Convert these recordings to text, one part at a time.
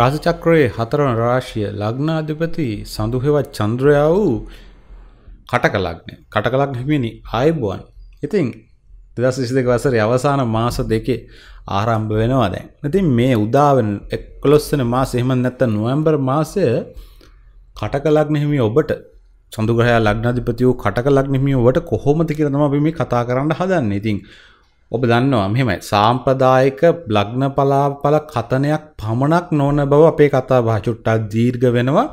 රාසචක්‍රයේ හතරවන රාශිය ලග්නාධිපති සඳුහෙවත් චන්ද්‍රයා වූ කටක ලග්නය. කටක ලග්න හිමිනි ආයුබෝවන්. ඉතින් 2022 වසරේ අවසාන මාස දෙකේ ආරම්භ වෙනවා දැන්. ඉතින් මේ උදා වෙන 11 වෙනි මාසෙ එහෙම නැත්නම් නොවැම්බර් මාසය කටක ලග්න හිමි ඔබට සඳු ග්‍රහයා ලග්නාධිපති වූ කටක ලග්න හිමි ඔබට කොහොමද කියලා තමයි අපි මේ කතා කරන්න හදන්නේ. ඉතින් ඔබ දන්නවා මෙහෙමයි සාම්ප්‍රදායික බ්ලග්න පලාපල කතනයක් පමණක් නොවන බව අපේ කතා බහ චුට්ටක් දීර්ඝ වෙනවා.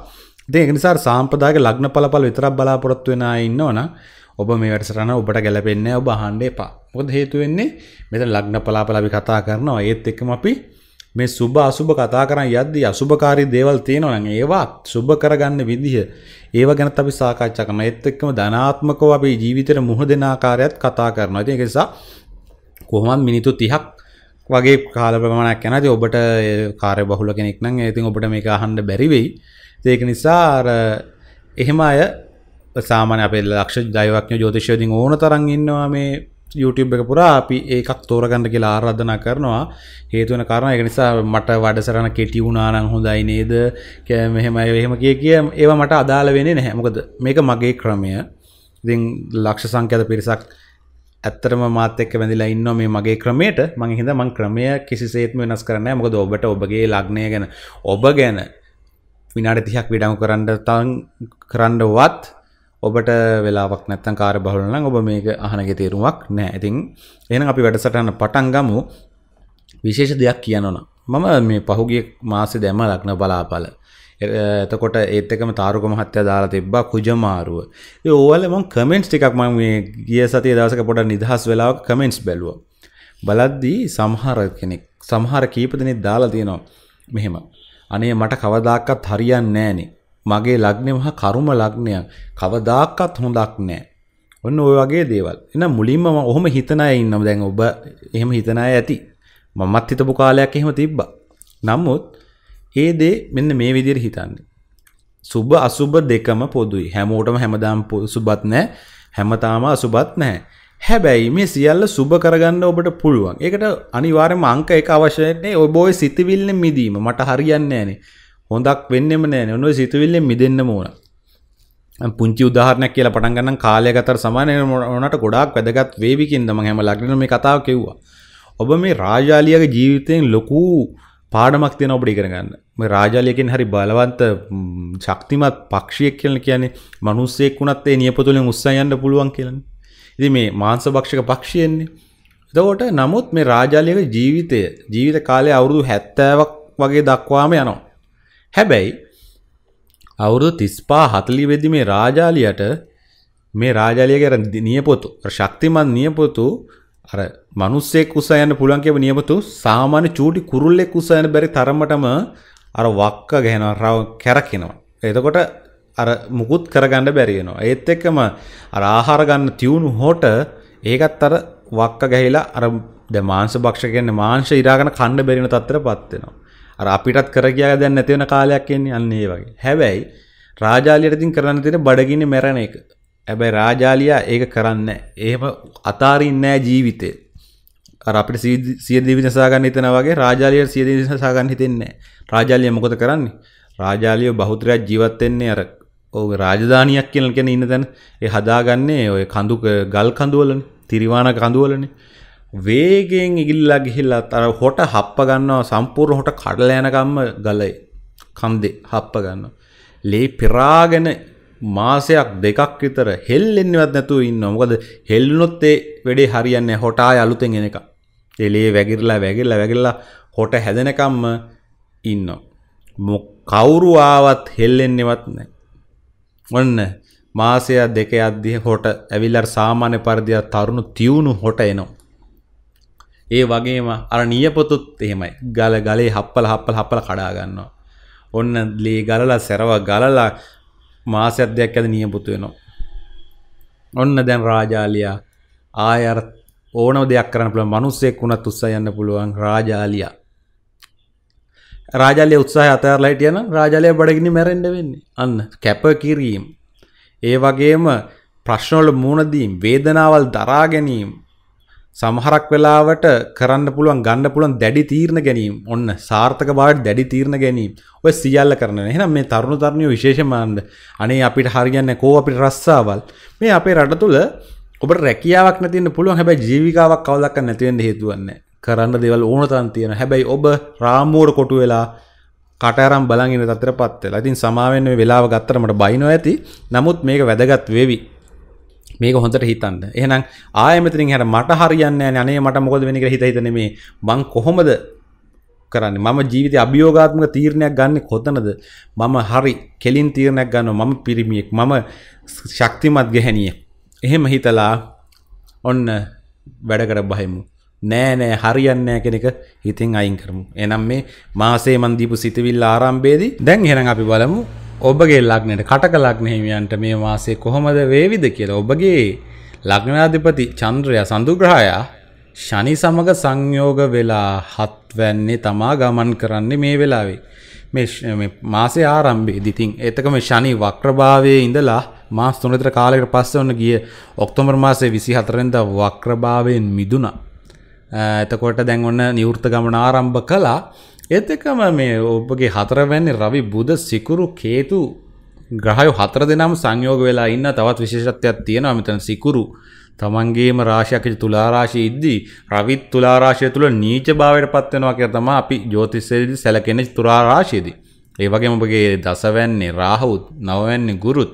ඉතින් ඒක නිසා සාම්ප්‍රදායික ලග්න පලාපල විතරක් බලාපොරොත්තු වෙන අය ඉන්නවනම් ඔබ මේ වැඩසටහන ඔබට ගැලපෙන්නේ ඔබ අහන්න එපා. මොකද හේතුව වෙන්නේ මෙතන ලග්න පලාපල අපි කතා කරනවා. ඒත් එක්කම අපි මේ සුබ අසුබ කතා කරන යද්දී අසුබකාරී දේවල් තියෙනවා නම් ඒවත් සුබ කරගන්න විදිහ ඒව ගැනත් අපි සාකච්ඡා කරනවා. ඒත් එක්කම ධනාත්මකව අපේ ජීවිතේට මුහුණ දෙන ආකාරයත් කතා කරනවා. ඉතින් ඒක නිසා කොහොමත් මිනිතු තිහක් වගේ කාල ප්‍රමණක් යැනති ඔබට කාරය බහුල කෙනෙක් නම් ඉතින් ඔබට මේ අහන්ඩ බැරිවෙයි ඒක නිසාර එහෙම අය සාමාන අපේ ලක්ෂ දෛවක්ඥ ජෝතිශයෝදිින් ඕන තරන් ඉන්නවා මේ YouTube එක පුරා අපි ඒකක් තෝරගන්න කියලා ආරාධනා කරනවා හේතු වෙන කාරණා ඒක නිසා මට වැඩසටහන කෙටි වුණා නම් හොඳයි නේද මෙහෙමයි එහෙම කිය කිය ඒවා මට අදාළ වෙන්නේ නැහැ මොකද මේක මගේ ක්‍රමය ඉතින් ලක්ෂ සංඛ්‍යාත පිරිසක් ඇත්තරම මාතක වැදිලා ඉන්න මේ මගේ ක්‍රමයට මං හිද මං ක්‍රමය කිසිසේත්ම වෙනස් කරන්න මොකද ඔබට ඔබගේ ලග්නය ගැන ඔබ ගැන විනාට තිහක් විඩම් කරන්න තන් කරන්නවත් ඔබට වෙලාවක් නැත්තන් කාර බහලන ඔබ මේක අහනගේ තේරුමක් නෑ ඉතින් එන අපි වැඩසටන්න පටන් ගමු විශේෂ දෙයක් කියනවන මම මේ පහුගේ මාසි දැම ලක්න බලාපල එතකොට ඒත්තකම තාරුක මහත්‍ය දාලා තිබ්බා කුජමාරුව ඕවලම කමෙන්ට්ස් ටිකක් ම මේ ගිය සතිය දවසක පොට නිදහස් වෙලා කමෙන්ට්ස් බැලුව බලද්දී සමහර කෙනෙක් සමහර කීපදනෙ දාලා තියෙනවා මෙහෙම අනේ මට කවදාක්කත් හරියන් නෑනෙ මගේ ලග්නය මහ කරුම ලග්නයක් කවදාක්කත් හොඳක් නෑ ඔන්න ඔය වගේ දේවල් එන්න මුලින්ම ඔහොම හිතනය ඉන්නම් දැන් ඔබ එහෙම හිතනය ඇති මමත් හිතපු කාලයක් එහෙම තිබ්බා නමුත් ඒ දේ මෙන්න මේ විදිර හිතන්නේ. සුබ අසුබ දෙකම පොදුයි හැමෝටම හැමදාම් සුබත් නෑ හැමතාම අසුබත් නෑ. හැබැයි මේ සියල්ල සුබ කරගන්න ඔබට පුළුවන් ඒකට අනිවාර්යම අංක එක අවශ්‍යන්නේ ඔය බොයි සිතවිල්ලෙන් මිදීම මට හරියන්නේ නෑනේ හොඳක් වෙන්නෙම නෑනේ ඔන්න ඔය සිතවිල්ලෙන් මිදෙන්න ඕන පුංචි උදාහරණයක් කියලා පටන් ගන්න කාලය ගතර සමාන ඕනට ගොඩාක් වැදගත් වේවි කියන මම හැම ලග්නෙම මේ කතාව කිව්වා ඔබ මේ රාජාලියගේ ජීවිතයෙන් ලොකු පාඩමක් තියෙන ඔබට ඉගෙනගන්න රාජාලියකින් හරි බලවන්ත ශක්තිමත් පක්ෂියක් කියල කියන්නේ මනුස්සෙක් වුණත් ඒ නියපතුලින් උත්සයන්න පුළුවන් කියලන්න ඉති මේ මාංස භක්ෂක පක්ෂයෙන්නේ එතකොට නමුත් මේ රාජාලියක ජීවිතය ජීවිත කාලය අවුරුදු හැත්තෑවක් වගේ දක්වාම යනවා හැබැයි අවුරුදු තිස්පා හතලි වෙදි මේ රාජාලියට මේ රාජාලිය කර නියපොතු ශක්තිමන් නියපොතු අර මිනිස්සෙක් උස යන්න පුළුවන් කියපු නියමතු සාමාන්‍ය චූටි කුරුල්ලෙක් උස යන්න බැරි තරමටම අර වක්ක ගහනවා රව කැරකිනවා. එතකොට අර මුකුත් කරගන්න බැරි වෙනවා. ඒත් එක්කම අර ආහාර ගන්න තියුණු හොට ඒකත් අර වක්ක ගහලා අර දැන් මාංශ භක්ෂ කියන්නේ මාංශ ඉරාගෙන කන්න බැරි වෙන තත්ත්වයටපත් වෙනවා. අර අපිටත් කර ගියා දැන් නැති වෙන කාලයක් එන්නේ අන්න ඒ වගේ. හැබැයි රාජාලියට ඉතින් කරන්න තියෙන බඩගින්නේ මැරණ එක. ඇබැයි රාජාලියා ඒක කරන්න එහෙම අතාරින්නෑ ජීවිතේ අපිට සියදීවි නසාගන්න හිතන වගේ රාජාලිය සියදීවි නසාගන්න හිතෙන්නේ රාජාලිය මොකද කරන්නේ රාජාලිය බහුතරයක් ජීවත් වෙන්නේ අර ඔව් රාජධානියක් කියලා කියන ඉන්න තැන ඒ හදාගන්නේ ඔය කඳු ගල් කඳුවලනේ තිරිවාන කඳුවලනේ වේගෙන් ඉගිල්ලා ගිහිල්ලා අර හොට හප්ප ගන්නවා සම්පූර්ණ හොට කඩලා යනකම්ම ගලේ කන්දේ හප්ප ගන්නවා ලේ පෙරාගෙන මාසයක් දෙකක් විතර හෙල්ලෙන්නවත් නැතුව ඉන්න මොකද හෙල්ලුනොත් ඒ වැඩේ හරියන්න හොටා අලුතෙන් එෙන එක එලේ වැගිරලා වැගිල්ලා වැගිල්ලා හොට හැදෙනකම්ම ඉන්න මොක් කවුරු ආවත් හෙල්ලෙන්නෙවත් නෑ ඔන්න මාසය දෙක අද්දිහ හොට ඇවිල්ලර් සාමාන්‍ය පරිදියක් තරුණු තිවුණු හොට එනවා ඒ වගේම අර නියපොතුත් එහෙමයි ගල ගලේ හප්පල හප්පල හප්පල කඩාගන්නවා ඔන්න ලේ ගලලා සැරව ගලලා මාසයක් දෙයක් ඇද නියපොතු වෙනවා. ඔන්න දැන් රාජාලියා ආය අර ඕනම දෙයක් කරන්න පුළුවන් මිනිස්සෙක් වුණත් උත්සාහ යන්න පුළුවන් රාජාලියා. රාජාලිය උත්සාහය අතහැරලා හිටියනම් රාජාලිය බඩගිනි මැරෙන්න වෙන්නේ. අන්න කැප කිරීම. ඒ වගේම ප්‍රශ්නවල මුහුණ දීම, වේදනාවල් දරා ගැනීම, සමහරක් වෙලාවට කරන්න පුළුවන් ගන්න පුළුවන් දැඩි තීරණ ගැනීම ඔන්න සාර්ථක බාට දැඩි තීරණ ගැනීම ඔය සියල්ල කරන එහෙනම් මේ තරුණ තරුණියෝ විශේෂමන්ද අනේ අපිට හරියන්නේ කෝ අපිට රස්සාවල් මේ අපේ රට තුල ඔබට රැකියාවක් නැතින්න පුළුවන් හැබැයි ජීවිකාවක් කවදාවත් නැති වෙන්න හේතුවක් නැහැ කරන්න දේවල් ඕන තරම් තියෙනවා හැබැයි ඔබ රාමුවර කොටු වෙලා කටරම් බලන් ඉන්න තත්ත්වයටපත් වෙලා ඉතින් සමාවෙන්න මේ වෙලාව ගත්තට මට බයිනෝ ඇති නමුත් මේක වැදගත් වෙවි මේක හොඳට හිතන්න එහෙනම් ආයමතින් හැර මට හරියන්නේ නැහැ අනේ මට මොකද වෙන්නේ කියලා හිත හිතන්නේ මේ මං කොහොමද කරන්නේ මම ජීවිතේ අභියෝගාත්මක තීරණයක් ගන්න කොතනද මම හරි කෙලින් තීරණයක් ගන්නවා මම පිරිමියෙක් මම ශක්තිමත් ගැහණියෙක් එහෙම හිතලා ඔන්න වැඩකට බහිමු නෑ නෑ හරියන්නේ කෙනෙක හිතින් අයින් කරමු. එනම් මේ මාසේ මන් දීපු සිතවිල්ල ආරම්භයේදී දැන් එහෙනම් අපි බලමු ඔබගේ ලග්නයට කටක ලග්න හිමියන්ට මේ මාසේ කොහොමද වේවිද කියලා ඔබගේ ලග්නාධිපති චන්ද්‍රයා සඳුග්‍රහයා ශනි සමග සංයෝග වෙලා හත්වැන්නේ තමා ගමන් කරන්නේ මේ වෙලාවේ. මේ මාසේ ආරම්භයේදී ඉතින් එතකම ශනි වක්‍රභාවයේ ඉඳලා මාස 3 විතර කාලයකට පස්සේ ඔන්න ගිය ඔක්තෝබර් මාසේ 24 වෙනිදා වක්‍රභාවයෙන් මිදුණා. එතකොට දැන් ඔන්න නිවෘත්ත ගමන ආරම්භ කළා. එතකම මේ ඔබගේ හතරවැන්නේ රවි බුද සිකුරු කේතු ග්‍රහයෝ හතර දෙනම් සංයෝග වෙලා ඉන්න තවත් විශේෂත්වයක් තියෙනවා මෙතන සිකුරු තමන්ගේම රාශියක් තුලාරාශී ඉද්දී රවිත් තුලාරාශය තුළ නීච භාවයට පත් වෙනවා කියලා තමයි අපි ජ්‍යොතිෂයේදී සැලකෙන තුලාරාශියේදී. ඒ වගේම ඔබගේ දසවැන්නේ රාහුත් නවවැන්නේ ගුරුත්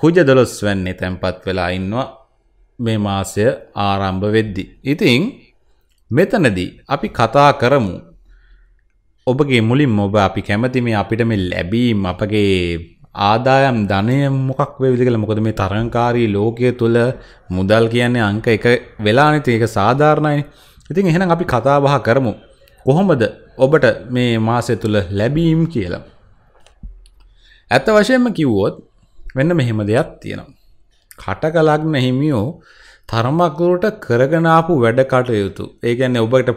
කුජ දොළොස් වැන්නේ තැන්පත් වෙලා ඉන්නවා මේ මාසය ආරම්භ වෙද්දී. ඉතින් මෙතනදී අපි කතා කරමු ඔබගේ මුලින් ඔබ අපි කැමති මේ අපිට මේ ලැබීම් අපගේ ආදායම් ධනය මොකක් වෙවිදිකල මොකද මේ තරංකාරී ලෝකය තුළ මුදල් කියන්නේ අංක එක වෙලානති ඒක සාධාරණයි ඉතින් එහෙනම් අපි කතාබහ කරමු කොහොමද ඔබට මේ මාසය තුළ ලැබීම් කියලා ඇත්ත වශයෙන්ම කිව්වොත් වෙන්න මෙහෙම දෙයක් තියෙනවා කටකලක්න හිමියෝ තරමක්ගුරට කරගනාපු වැඩ කටයුතු ඒගැන්න ඔබට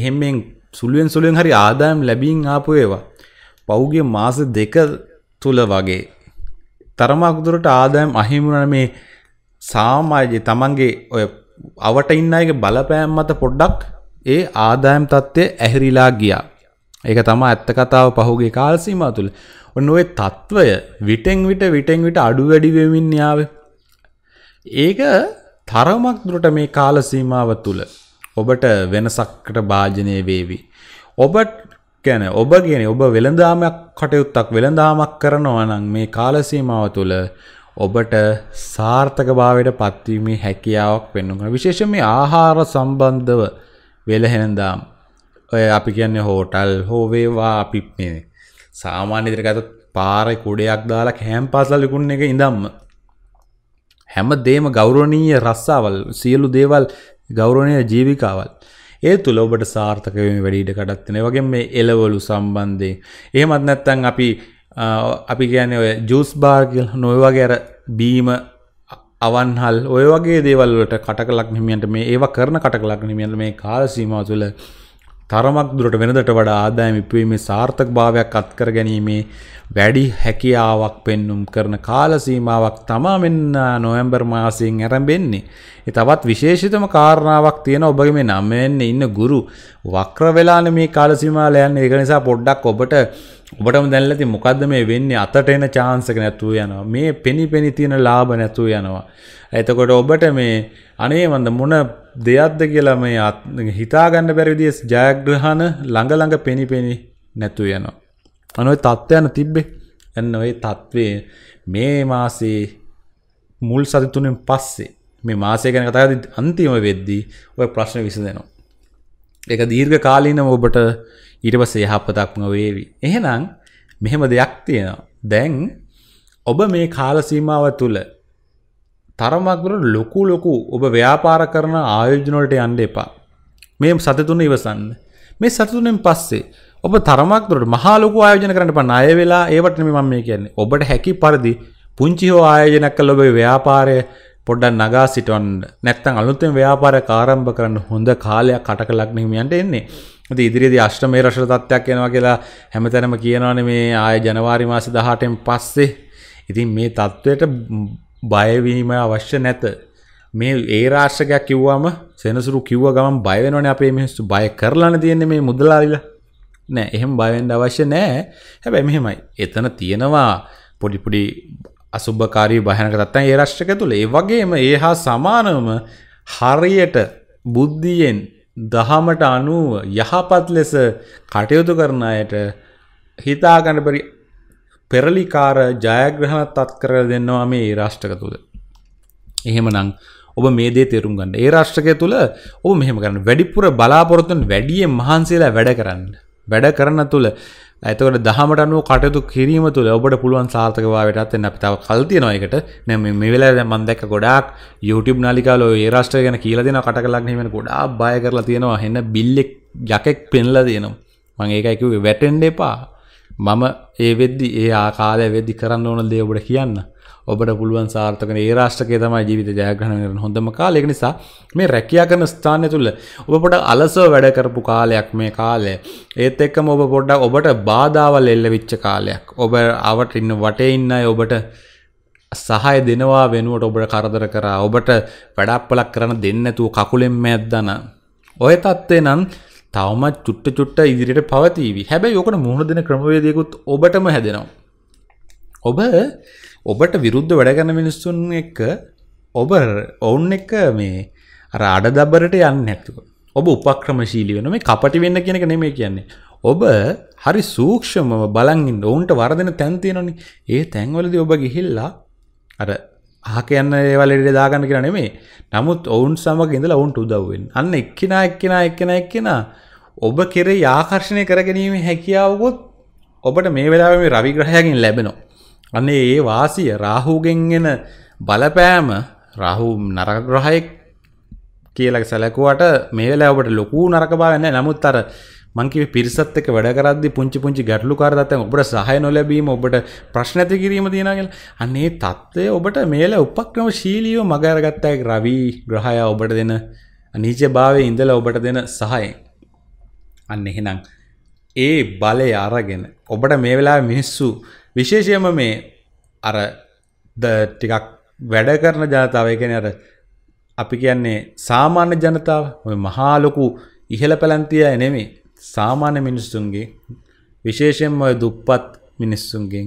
එහෙමෙන් සුළුවෙන් සුළුවෙන් හරි ආදායම් ලැබීන් ආපු ඒවා පෞගේ මාස දෙක තුල වගේ තරමක් දුරට ආදායම් අහිමි වුණා මේ සාමාජයේ Tamange ඔය අවට ඉන්න අයගේ බලපෑම් මත පොඩ්ඩක් ඒ ආදායම් தත්ත්වය ඇහිරිලා ගියා. ඒක තමයි ඇත්ත කතාව පහුගිය කාල සීමාව තුල. ඔන්න ඔය తত্ত্বය විටෙන් විට විටෙන් විට අඩු වැඩි වෙමින් යාවේ. ඒක තරමක් දුරට මේ කාල සීමාව තුල ඔබට වෙනසක්කට භාජනය වේවි. ඔබ ගැන ඔබ කියන ඔබ වෙළඳාමයක් කටයුත්තක් වෙළඳාමක් කරනවා නම් මේ කාලසීමාව තුළ ඔබට සාර්ථකභාවයට පත්වීමේ හැකියාවක් පෙන්නුන විශේෂ මේ ආහාර සම්බන්ධව වෙළහෙනදාම් ඔය අපි කියන්නේ හෝටල් හෝවේවා අපි මේ සාමාන්‍ය දිරගතත් පාර කුඩයක් දාලා කෑම්පස්ල විකුණන එක ඉඳම්ම හැම දේම ගෞරවනීය රස්සාවල් සියලු දේවල් ගෞරෝණය ජීවිකාවල්. ඒ තුළ ඔබට සාර්ථකවම වැඩීට කටත්වනේ වගේ මේ එලවලු සම්බන්ධය. එහෙමත් නැත්තන් අපි අපි ගැන ඔය ජූස් බාර්ගල් නොයවාගේ ඇර බීම අවන්හල් ඔය වගේ දේවල්ලට කටකලක් නිමියන්ට මේ ඒවා කරන කටකලක් නිමියන්ට මේ කාලසීම තුළ තරමක් දුරට වෙනදට වඩා ආදායම ඉපවීමේ සාර්ථක භාවයක් අත්කර ගැනීමේ වැඩි හැකියාවක් පෙන්නුම් කරන කාල සීමාවක් තමා මෙන්න නොවැම්බර් මාසයෙන් ඇරඹෙන්නේ. ඒ තවත් විශේෂිතම කාරණාවක් තියෙන ඔබගේ මේ නම් වෙන්නේ ඉන්න ගුරු වක්‍ර වෙලානේ මේ කාල සීමාවල යන්නේ. ඒක නිසා පොඩ්ඩක් ඔබට ඔබටම දැනලා තියෙන්නේ මොකද්ද මේ වෙන්නේ අතට එන chance එක නැතුව යනවා. මේ පෙනි පෙනි තියෙන ලාභ නැතුව යනවා. එතකොට ඔබට මේ අනේ මන්ද මොන දෙයක්ද කියලා මේ හිතාගන්න බැරිවිදිිය ජයග්‍රහණ ළඟළඟ පෙනි පෙනි නැතු යනවා. අනුවයි තත්ත්වයන තිබ්බේ එන්න ඔයි තත්ත්වේ මේ මාසේ මුල් සතිතුනින් පස්සේ මේ මාසය ගැන කතාද අන්තිම වෙද්දී ඔය ප්‍රශ්න විස දෙනවා. එක දීර්ඝ කාලීන ඔබට ඊට පස්සේ යහපතක්ම වේවි. එහෙනම් මෙහෙම දෙයක් තියෙනවා. දැන් ඔබ මේ කාලසීමාව තුළ තරමක්දුරට ලොකු ලොකු ඔබ ව්‍යාපාර කරන ආයෝජනවලට යන්න එපා. මේ සතතුන ඉවසන්න. මේ සතතුනෙන් පස්සේ ඔබ තරමක්දුරට මහා ලොකු ආයෝජන කරන්න එපා. ණය වෙලා ඒවට නෙමෙයි මම මේ කියන්නේ. ඔබට හැකි පරිදි පුංචි හෝ ආයෝජනයක් කළ ඔබේ ව්‍යාපාරය පොඩ්ඩක් නගා සිටවන්න. නැත්නම් අලුතෙන් ව්‍යාපාරයක් ආරම්භ කරන්න හොඳ කාලයක් කටකලක් නිහිමියන්ට එන්නේ. ඉතින් ඉදිරියේදී අෂ්ටමේ රෂල තත්ත්වයක් එනවා කියලා හැමතැනම කියනවානේ මේ ආය ජනවාරි මාසේ 18න් පස්සේ ඉතින් මේ தത്വයට බයවීම අවශ්‍ය නැත. මේ ඒ රාශ්‍රකයක් කිව්වම සෙනසුරු කිව්ව ගමන් බයවෙනවනේ අපේ මිනිස්සු බය කරලාන තියෙන්නේ මේ මුදලාරිලා. නෑ එහෙම බයෙන්ඩ අවශ්‍ය නෑ හැබැයි මෙහෙමයි. එතන තියෙනවා පොඩිපුඩි අසුභකාරී භයනක තත්තන් ඒ රාශ්‍රක තුළ ඒ වගේම ඒ හා සමානවම හරියට බුද්ධියෙන් දහමට අනුව යහපත් ලෙස කටයුතු කරන අයට හිතාගන්න බැරි පෙරලිකාර ජයග්‍රහණ තත්කර දෙන්නවා මේ රාෂ්ටක තුළ. එහෙමනම් ඔබ මේ දේ තේරුම් ගන්න. ඒ රාෂ්ටකය තුළ ඔබ මෙහෙම කරන්න. වැඩිපුර බලාපොරොත්තුෙන් වැඩියෙන් මහන්සියලා වැඩ කරන්න. වැඩ කරන තුළ ඇතකට දහමට අනුව කටයුතු කිරීම තුළ ඔබට පුළුවන් සාර්ථකවාවටත් එන්න අපි තව කල් තියෙනවා එකට. නෑ මේ වෙලාවේ මම දැක්ක ගොඩාක් YouTube නාලිකාවල ඔය ඒ රාෂ්ට්‍රය ගැන කියලා දෙනවා කටකලක් නෙමෙයි ගොඩාක් බය කරලා තියෙනවා. හෙන්න බිල්ලෙක් යකෙක් පෙන්ලා දෙනවා. මම ඒකයි කිව්වේ වැටෙන්න එපා. මම ඒ වෙද්දි ඒ ආකාලය වෙදදි කරන්න ඕන දේ ඔබට කියන්න ඔබට පුළුවන් සාර්ථකන ඒ රාෂ්ටකය තමයි ජීවිත ජයග්‍රහණ කරන හොඳම කාලෙක නිසා මේ රැකියා කරන ස්ථානය තුළ ඔබ පොඩ අලසව වැඩ කරපු කාලයක් මේ කාලය ඒත් එක්කම ඔබ පොඩ්ඩක් ඔබට බාධාවල් එල්ල විච්ච කාලයක් ඔබ අවට ඉන්න වටේ ඉන්නයි ඔබට සහය දෙනවා වෙනුවට ඔබට කරදර කරා ඔබට වැඩප්පලක් කරන දෙන්නැතුව කකුලෙන් මැද්දන ඔය තත්ත්වේ නම් තවමත් චුට්ට චුට්ට ඉදිරියට පවතීවි හැබැයි ඕකට මුහුණ දෙන ක්‍රමවේදයකුත් ඔබටම හැදෙනවා. ඔබ ඔබට විරුද්ධ වැඩගන්න මිනිස්සුන් එක්ක ඔබ ඔවුන් එක මේ රාඩ දබරට යන්න නැතුව. ඔබ උපක්‍රමශීලි වෙන මේ කපටි වෙන්න කියනක නෙමේ කියන්නේ. ඔබ හරි සූක්ෂමව බලන්ගින් ඔවුන්ට වරදන තැන්තියනොනි ඒ තැන්වලද ඔබ ගිහිල්ලා අර ආක යන්න ඒවලට දාගන්න කියලා නෙමේ නමුත් ඔවුන් සමග ඉඳලා ඔවුන්ට උදව්වෙන් අන්න එක්කෙනා එක්කෙනා එක්කෙනා එක්කෙනා ඔබ කෙරේ ආකර්ශණය කරගැනීම හැකියාවකොත් ඔබට මේ වෙලාව මේ රවිග්‍රහයකින් ලැබෙනවා. අන්නේ ඒ වාසිය රාහුගෙන්ගෙන බලපෑම රාහු නරග්‍රහයෙක් කියල සැලකුවට මේලා ඔබට ලොකු නරකභාවන්න නමුත් අර මංකිව පිරිසත් එක වැඩ කරද්දි පුංචි පුංචි ගැටලු කරදත්තන් ඔබට සහය නොලැබීම ඔබට ප්‍රශ්නැති කිරීම තියෙනගල අන්නේ තත්ත්වය ඔබට මේලා උපක්‍රම ශීලියෝ මගරගත්තයක් රවී ග්‍රහය ඔබට දෙන නීජ භාවය ඉඳල ඔබට දෙන සහයෙන්. අන්න එහෙනම් ඒ බලය අරගෙන ඔබට මේ වෙලා මිනිස්සු විශේෂයම මේ අර ද ටිකක් වැඩ කරන ජනතාව එකන අර අපි කියන්නේ සාමාන්‍ය ජනතාව ඔය මහාලොකු ඉහළ පැලන්තිය එනෙමේ සාමාන්‍ය මිනිස්සුන්ගේ විශේෂයෙන් ඔය දුප්පත් මිනිස්සුන්ගෙන්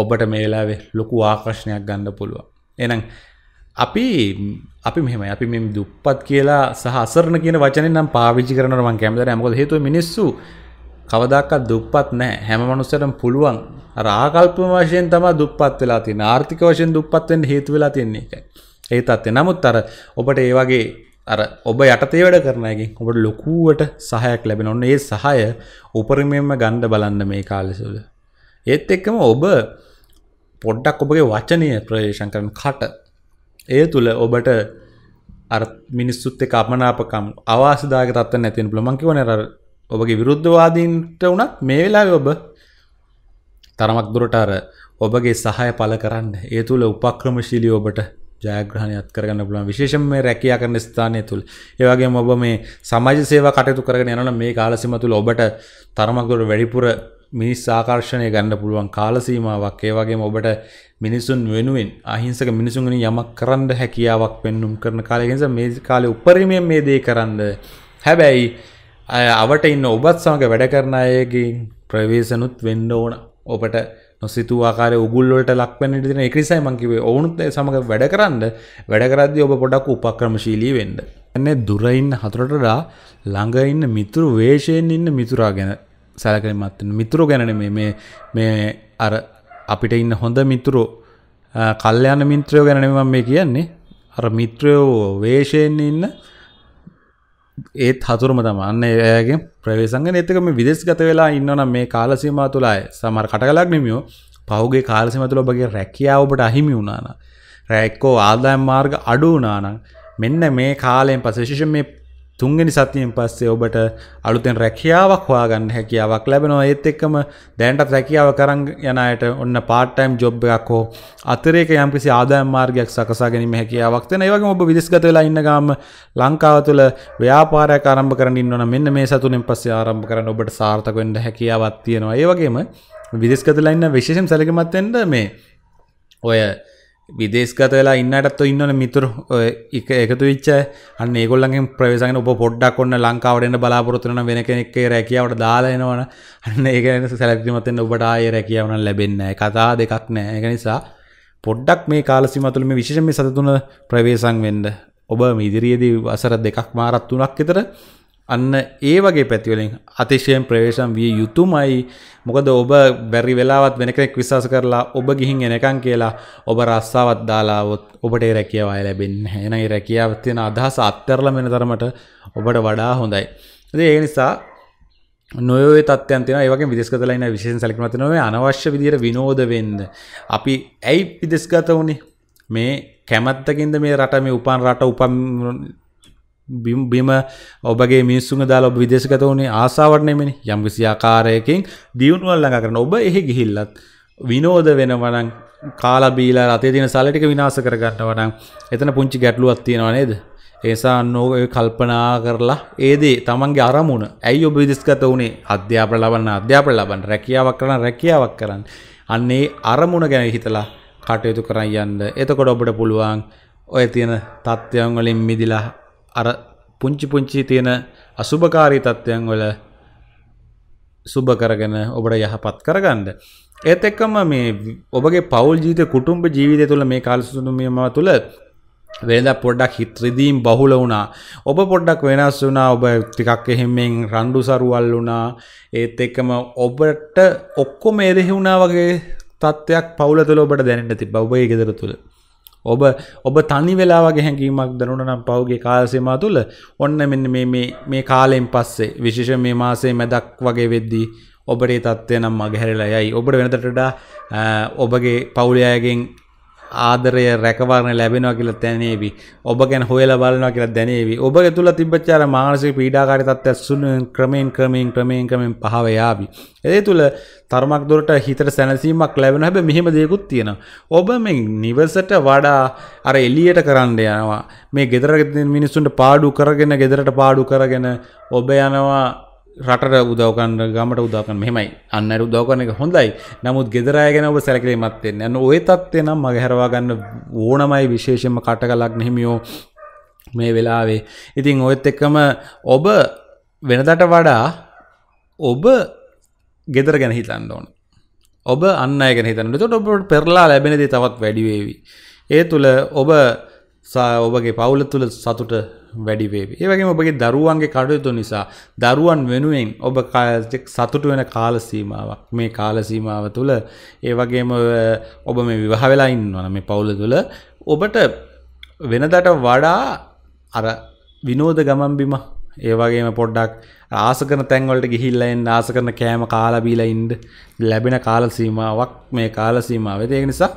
ඔබට මේ වෙලාවේ ලොකු ආකර්ෂණයක් ගන්න පුළුවන්. එහෙනම් අපි අපි මෙම අපි මෙම දුප්පත් කියලා සහසරන කියන වචන නම් පාවිචි කරනම කැමතර මක හේතු මිනිස්සු කවදක්කත් දුප්පත් නෑ හැම මනුස්සරම් පුළුවන් රාකල්ප වශයෙන් තම දුපත් වෙලා තින ආර්ථික වශයෙන් දුපත්වෙන් හේතු වෙලා තියන්නේ එක ඒ තත්ේ නමුත් අර ඔබට ඒ වගේ අර ඔබ යටතේ වැඩ කරනයගේ ඔබට ලොකුවට සහයක් ලැබෙන ඔන්න ඒ සහය උපරිමෙන්ම ගණ්ඩ බලන්න මේ කාලෙසුල ඒත් එක්කම ඔබ පොඩ්ඩක් ඔබගේ වචනය ප්‍රේෂන් කරන කට ඒ තුළ ඔබට මිනිස්සුත් එක අපමනාපකම් අවාසදාග තත්ව නැතින් පුළමංකිව නර ඔබගේ විරුද්ධවාදීන්ට වනත් මේ වෙලා ඔබ තරමක් දුරටාර ඔබගේ සහය පල කරන්න ඒ තුළ උපක්‍රමශීලී ඔබට ජයග්‍රහණයත් කරගන්න පුළන් විශේෂම මේ රැකයා කරන ස්ථානය තුළ ඒවගේ ඔබ මේ සමාජ සේව කටයුතු කරගෙන යන මේ කාලසිම තුළ ඔබට තරමක්ගොට වැඩිපුර මිනිස් ආකර්ශණය ගන්න පුළුවන් කාලසීමාවක් ඒ වගේම ඔබට මිනිසුන් වෙනුවෙන් අහිංසක මිනිසුන් වෙනුවෙන් යමක් කරන්න හැකියාවක් පෙන්눔 කරන කාලය නිසා මේ කාලේ උපරිමයෙන් මේ දේ කරන්න හැබැයි අවට ඉන්න ඔබත් සමග වැඩ කරන අයගෙන් ප්‍රවේශනුත් වෙන්න ඕන ඔබට නොසිතු ආකාරය උගුල් වලට ලක් වෙන්න ඉඩ තියෙන ඒක නිසායි මම කිව්වේ ඔවුනුත් සමග වැඩ කරන්න වැඩ කරද්දී ඔබ පොඩක් උපක්‍රමශීලී වෙන්න. එන්නේ දුරින් හතරටලා ළඟ ඉන්න මිතුරු වේශයෙන් ඉන්න මිතුරා ගැන සැලකන මත්තන මිතුරු ගැන මේ මේ අර අපිට ඉන්න හොඳ මිතුරු කල්්‍යයන මිත්‍රයෝ ගැනම මේ කියන්නේ අර මිත්‍රයෝ වේශයෙන් ඉන්න ඒත් හතුරම තම අන්න ඒගේ ප්‍රවේසග නතකම විදෙස් ගත වෙලා ඉන්නන මේ කාලසීම තුලායි සමර කටකලක් නෙමියෝ පහුගේ කාලසිම තුළ ඔබගේ රැකියාවට අහිමි වුණාන රැක්කෝ ආදායම් මාර්ග අඩු වනාන මෙන්න මේ කාලයෙන් පසේෂ මේ තුන්ගනි සතියෙන් පස්සේ ඔබට අලුතෙන් රැකියාවක් හොයාගන්න හැකියාවක් ලැබෙනවා ඒත් එක්කම දැන්ටත් රැකියාව කරන් යනයට ඔන්න පාටයිම් ජොබ් එකක් හෝ අතරේක යම්කිසි ආදායම් මාර්ගයක් සකසා ගැනීම හැකියාවක් තියෙන ඒ වගේම ඔබ විදේශගත වෙලා ඉන්න ගාම ලංකාව තුළ ව්‍යාපාරයක් ආරම්භ කරන්න ඉන්නවනම් මෙන්න මේ සතුනෙන් පස්සේ ආරම්භ කරන්න ඔබට සාර්ථක වෙන්න හැකියාවක් තියෙනවා ඒ වගේම විදේශගත වෙලා ඉන්න විශේෂයෙන් සැලකීමත් වෙන්න මේ ඔය විදේස්ගත වෙලා ඉන්නටත් ඉන්නන මිතුර එක එකතු විච්ච අන්න ගොල්ලගේ ප්‍රවේසන උප පොඩ්ඩක් කොන්න ලංකාවටෙන් බලාපොරතුරන වෙන කෙනෙක්ේ රැකියාවට දාලායනවන අන්න ඒකන සැලක්තිමතෙන් ඔබට ආය රැකියාවන ලැබෙන්න කතා දෙකක් නෑ එක නිසා පොඩ්ඩක් මේ කාලසිමතුළම විශෂම සතුන ප්‍රවේසං වෙන්ඩ ඔබ මිදිරියේදී අසර දෙකක් මාරත් තුනක් එතර අන්න ඒ වගේ පැතිවලින් අතිශයෙන් ප්‍රවේශම් විය යුතුමයි මොකද ඔබ බැරි වෙලාවත් වෙන කෙනෙක් විශ්වාස කරලා ඔබ ගිහින් එනකන් කියලා ඔබ රස්සාවත් දාලාවොත් ඔබට ඒ රැකියාවය ලැබෙන්නේ නැහැ. එනයි රැකියාව තියෙන අදහස අත්හැරලා මෙන තරමට ඔබට වඩා හොඳයි. ඉතින් ඒ නිසා නොයෝය තත්යන් තින ඒවගේ විදෙස්ගතලයින විශෂෙන් සැලිකමති නොව අනවශ්‍ය විදිර විනෝද වෙන්න. අපි ඇයි පිදෙස්ගත වුණේ මේ කැමත්තකින්ද මේ රට මේ උපන් රට උපම් බිම් බිම ඔබගේ මිනිස්සුන් දාල ඔබ විදේශගත වුණේ ආසාවටනෙමනි යම්කිසි ආකාරයකින් දියුණුවල් ළඟ කරන ඔබ එහි ගිහිල්ලත් විනෝද වෙනවනං කාලබීලා රතේ දින සලටික විනාස කරගන්න වනං එතන පුංචි ගැටලුවත් තියෙනවා නේද ඒසා නෝග කල්පනා කරලා ඒදේ තමන්ගේ අරමුණ ඇයි ඔබ විදිස්ගත වුණේ අධ්‍යාප ලබන්න අධ්‍යාප ලබන්න රැකියාවක් කරන රැකියාවක් කරන්න අන්නේ අරමුණ ගැන හිතලා කටයුතු කරන්න යන්න එතකොට ඔබට පුළුවන් ඔය තියෙන තත්ත්වයන් වලින් මිදිලා අර පුංචි පුංචි තියෙන අසුභකාරී තත්ත්වයන් වල සුභ කරගෙන ඔබට යහපත් කරගන්න. ඒත් එක්කම මේ ඔබගේ පවුල් ජීවිත කුටුම්බ ජීවිතය තුළ මේ කාලසුනුමියම තුළ වෙනදා පොඩ්ඩක් හිත්‍රදීම් බහුල වුණා ඔබ පොඩ්ඩක් වෙනස් වුණා ඔබ ටිකක් එහෙමෙන් රණ්ඩු සරුවල් වුණා ඒත් එක්කම ඔබට ඔක්කොම එරෙහි වුණා වගේ තත්ත්වයක් පවුල තුළ ඔබට දැනෙන්න තිබ්බා ඔබේ ගෙදර තුළ ඔබ ඔබ තනි වෙලාවගේ හැඟීමක් දනුන නම් පහුගේ කාලසේමා තුළ ඔන්න මෙන්න මේ කාලෙන් පස්සේ විශේෂ මේ මාසේ මැදක් වගේ වෙද්දී ඔබට තත්වය නම් මගහැරලා යයි ඔබට වෙනතටඩා ඔබගේ පවුලයාගෙන් ආදරය රැකවරණ ලැබෙනවා කියලා දැනේවි. ඔබ ගැන හොයලා බලනවා කියලා දැනේවි. ඔබ තුල තිබච්චාර මානසික පීඩාකාරී තත්ත්වය සුළුෙන් ක්‍රමෙන් ක්‍රමෙන් ක්‍රමෙන් ක්‍රමෙන් පහව යාවි. ඒ තුල තරමක් දුරට හිතට සැනසීමක් ලැබෙන හැබැයි මෙහෙම දෙයක්ත් තියෙනවා. ඔබ මේ නිවසට වඩා අර එළියට කරන්න යනවා. මේ ගෙදර මිනිස්සුන්ට පාඩු කරගෙන ගෙදරට පාඩු කරගෙන ඔබ යනවා රට උදවකන්න ගමට උදකන් මෙමයි අන්න උදවකන එක හොඳයි නමුත් ගෙදරයගෙන ඔබ සැලකිරීමත්තෙන් යන්න ඔය තත්වේ නම් මගහැරවාගන්න ඕනමයි විශේෂම කට කලක් නෙහිමියෝ මේ වෙලාවේ ඉතින් ඔයත් එක්කම ඔබ වෙනදට වඩා ඔබ ගෙදර ගැන හිතන්න ඕන ඔබ අන්න ගැන හිතන්න තොට ඔබට පෙරලා ලැබෙනදේ තවත් වැඩිවේවි ඒ තුළ ඔබ ඔබගේ පවුල තුළ සතුට වැඩිවේ. ඒවගේ ඔබගේ දරුවන්ගේ කඩයුතු නිසා දරුවන් වෙනුවෙන් ඔබ සතුට වෙන කාලසීමාවක් මේ කාලසීමාව තුළ ඒවගේම ඔබ මේ විවාහවෙලායින් වන මේ පවුල තුළ ඔබට වෙනදට වඩා අර විනෝද ගමන්බිම ඒවගේම පොඩ්ඩක් ආසකන තැන්වලට ගිහිල්ලෙන් ආසකරන කෑම කාලබීලයින්ඩ ලැබෙන කාලසීමාවක් මේ කාලසීමාව ඒ නිසා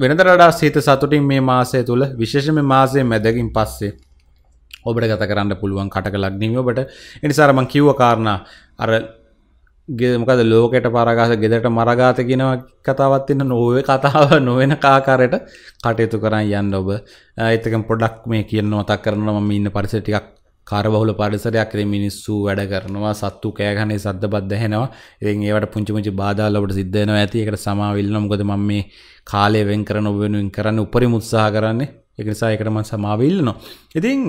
වෙනදරඩා සීත සතුටින් මේ මාසය තුළ විශේෂම මාසය මැදකින් පස්සේ ඔබට ගත කරන්න පුළුවන් කටකලක් නීමට එනිසාරමං කිව්ව කාරණ අර ගෙමකද ලෝකට පරගාස ගෙදට මරගාත කියෙනව කතාවත් ඉන්න නොව කතාව නොවෙන කාකාරයට කටයුතු කරන්න යන්න ඔබ ඒතක පොඩක් මේ කියන අතක් කරනවා ම ඉන්න පරිසටිකක් කාරබහුල පරිසරයක් රේ මිනිස්සු වැඩ කරනවා සත්තු කෑගනේ සද්ද බද්ධ හෙනවා එන් ඒවට පුංචිමචි බාධාලවට සිද්ධනවා ඇති එකට සමාවිල්න මොකද මම මේ කාලය වෙන් කරන ඔබෙනුවෙන් කරන්න උපරි මුත්සාහ කරන්නේ එකනිසා එකට මන් සමාවිල්ලනවා. ඉතින්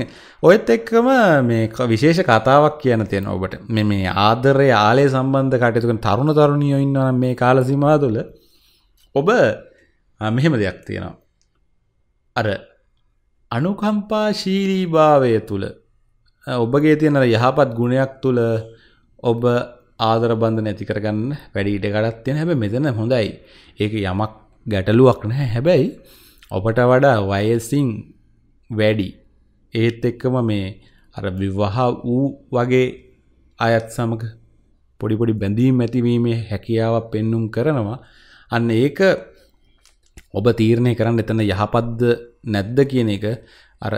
ඔයත් එක්කම මේ විශේෂ කතාවක් කියන තියෙන ඔබට මෙ මේ ආදරය ආලේ සම්බන්ධ කටයුතුකන් තරුණ තරුණියෝ ඉන්නවන මේ කාලසිමා තුළ ඔබ මෙහෙම දෙයක් තියෙනවා. අර අනුකම්පා ශීලීභාවය තුළ ඔබගේ තියෙන යහපත් ගුණයක් තුළ ඔබ ආදර බන්ධ නැති කරගන්න වැඩි ඉඩකඩක් තියෙන හැබැයි මෙතන හොඳයි. ඒක යමක් ගැටලුවක් නැහැ. හැබැයි ඔබට වඩා වයසින් වැඩි ඒත් එක්කම මේ අර විවාහ වූ වගේ අයත් සමග පොඩිපොඩි බැඳීම් ඇතිවීමේ හැකියාවක් පෙන්නුම් කරනවා අන්න ඒක ඔබ තීරණය කරන්න එතන යහපත්ද නැද්ද කියන එක අර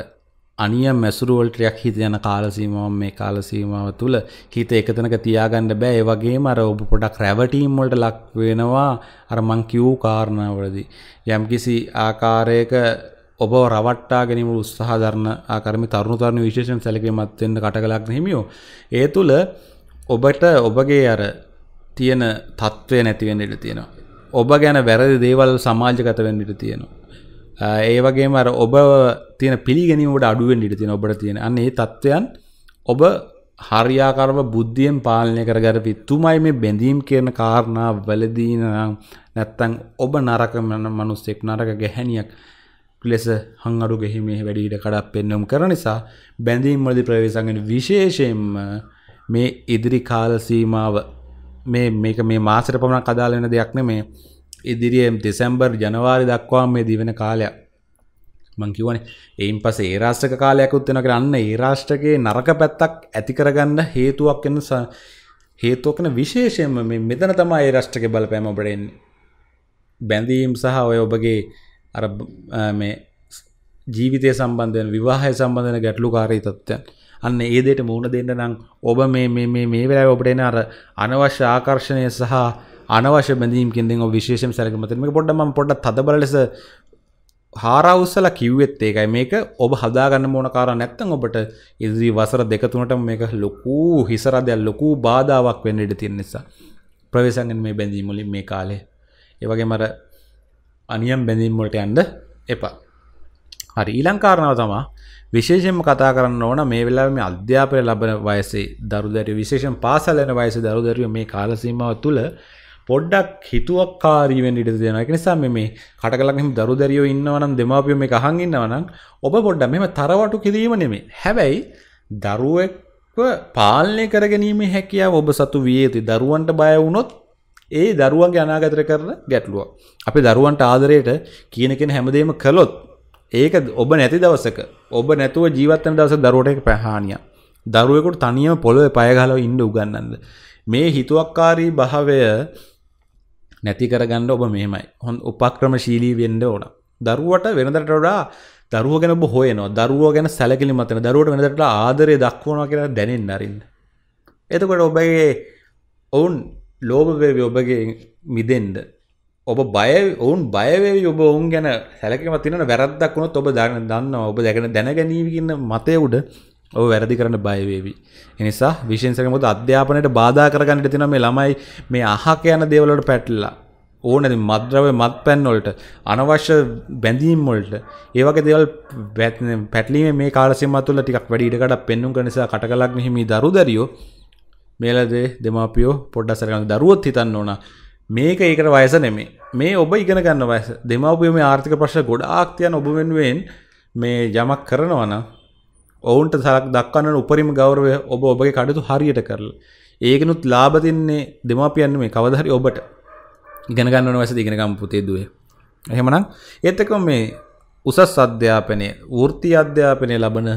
අනිය මැසුරුවල්ටයක් හිත යන කාලසීමාව මේ කාලසීමාව තුළ හිත එකතනක තියාගන්න බෑ ඒ වගේම අර ඔබ පොඩක් රැවටීම් වලට ලක් වෙනවා අර මං කියූ කාරණාවලදී යම්කිසි ආකාරයක ඔබ රවට්ටා ගැනීම උත්සාහ දරන ආකාරමේ තරුණ තරුණ විශේෂයෙන් සැලකීමත් වෙන්න කටකලක් හිමියෝ ඒ තුළ ඔබට ඔබගේ අර තියෙන తත්වය නැති වෙන්න ඉඩ තියෙනවා ඔබ ගැන වැරදි දේවල් සමාජගත වෙන්න ඉඩ තියෙනවා ඒ වගේ මර ඔබ තියෙන පිළිගැනීමට අඩුවෙන් ඉට තියෙන ඔබට තියෙන අන්නේ තත්ත්වයන් ඔබ හරියාකරව බුද්ධියෙන් පාලනය කරගරපි තුමයි මේ බැඳීම් කියන කාරණා වලදීන නැත්තං ඔබ නරකමන මනුස්සෙක් නරක ගැහැනියක් ලෙස හංගඩු ගෙහිමේ වැඩිට කඩක් පෙන්නුම් කර නිසා බැඳීම් වලදි ප්‍රවේශගෙන විශේෂයෙන්ම මේ ඉදිරි කාල සීමාව මේ මේක මේ මාසට පමණ කදාලෙන දෙයක් නෙමේ ඉදිරියම් දෙසැම්බර් ජනවාරි දක්වා මේ දිවෙන කාලයක් මංකිවන එයින් පස ඒරාෂ්ටක කාලයකුත් වෙන කරන්න ඒරාෂ්ටකයේ නරක පැත්තක් ඇතිකරගන්න හේතුවක් එන්න හේතුවකන විශේෂයෙන්ම මෙතන තමා ඒරාෂ්ටක බලපෑම ඔබටෙන්නේ බැඳීම් සහ ඔය ඔබගේ අර මේ ජීවිතය සම්බන්ධයෙන් විවාහය සම්බන්ධන ගැටලු කාරී තත්ත්වයන් අන්න ඒදයට මුණ දෙන්න නම් ඔබ මේ මේ වෙලා ඔබට එන අර අනවශ්‍ය ආකර්ශණය සහ අනවශ්‍ය බැඳීම්කින්ද විශේෂම සැලකමතම පොඩ්ඩම පොඩ්ඩ තදබල ලෙස හාරවස්සල කිව්වෙත් ඒකයි මේක ඔබ හදාගන්න මෝන කාර නැත්තන් ඔබට ඉදිරි වසර දෙකතුනට මේක ලොකූ හිසරදයක් ලොකූ බාධාවක් වෙන්න ඉඩ තියෙන නිසා ප්‍රවේශන්ගෙන් මේ බැඳීම් මුලින් මේ කාලේ ඒ වගේම අර අනියම් බැඳීම් වලට යන්න එපා හරි ඊළඟ කාරණාව තමයි විශේෂයෙන්ම කතා කරන්න ඕන මේ වෙලාවේ මේ අධ්‍යාපනය ලබන වයසේ දරුදැරියෝ විශේෂයෙන් පාසල් යන වයසේ දරුදැරියෝ මේ කාල සීමාව තුළ පොඩ්ඩක් හිතුවක්කාරී වෙන්න ඉඩ තියෙනවා. ඒක නිසා මේ මේ කටකලක් මෙහෙම දරු දැරියෝ ඉන්නවා නම් දෙමාපියෝ මේක අහන් ඉන්නවා නම් ඔබ පොඩ්ඩක් මෙහෙම තරවටු කිරීම නෙමෙයි. හැබැයි දරුවෙක්ව පාලනය කරගැනීමේ හැකියාව ඔබ සතු විය යුතුයි. දරුවන්ට බය වුණොත් ඒ දරුවන්ගේ අනාගතය කරන ගැටලුව. අපි දරුවන්ට ආදරයට කියන කෙන හැමදේම කළොත් ඒක ඔබ නැති දවසක ඔබ නැතුව ජීවත් වෙන දවසක දරුවට ඒක ප්‍රහානියක්. දරුවෙකුට තනියම පොළවේ පය ගහලා ඉන්න උගන්වන්න. මේ හිතුවක්කාරී භාවය නැති කරගන්න ඔබ මෙමයි හොන් උපක්‍රමශීලී වෙන්න ඕන දරුවට වෙනදට වඩා දරුව ගැන බොහෝයනවා දරුව ගැන සැලකිලි මතන දරුවට වෙනදට ආදරය දක්වනවා කියලා දැනෙන් අරින් එතකොට ඔබගේ ඔවුන් ලෝභවේවි ඔබගේ මිදෙන්ද ඔබ බය ඔවුන් බයවේවි ඔබ ඔවුන් ගැන සැලකිලි මතින වැරද්දක් වුණොත් ඔබ දන්න ඔබ දැකන දැනගැනීම කියන මතය උඩ ඔව වැරදි කරන්න බයවේවි. එනිසා විශේෂකමොත් අධ්‍යාපනයට බාධා කරගන්නට තින මේ ළමයි මේ අහක යන දේවලට පැටල්ලා ඕන ඇති මද්‍රව මත් පැන්වොලට අනවශ්‍ය බැඳීම්වොල්ට ඒවගේ දෙවල් පැටලීම මේ කාලසිම තුල ටිකක් වැඩි ඉඩකට පෙන්නුම් නිසා කට කලක් මෙහිමි දරු දරියෝ මේලදේ දෙමාපියෝ පොඩ්ඩ සරගන්න දරුවොත් හිතන්න ඕන මේක ඒකට වයස නෙමේ මේ ඔබ ඉගෙන ගන්න වයස දෙමාපියෝ මේ ආර්ථික ප්‍රශ්න ගොඩාක් තියන ඔබ වෙනුවෙන් මේ යමක් කරනවා නම් ඔවුන්ට සලක් දක්වන්න උපරිම ගෞරවය ඔබ ඔබගේ කඩතු හරියට කරල. ඒකනුත් ලාබතින්නේ දෙමාපියන්න මේ කවදහරි ඔබට ඉගෙනගන්න වැස ඉගෙනගම් පුතේ දුවේ. එහෙමනම් ඒත්තක මේ උසස් අධ්‍යාපනය වෘත්ති අධ්‍යාපනය ලබන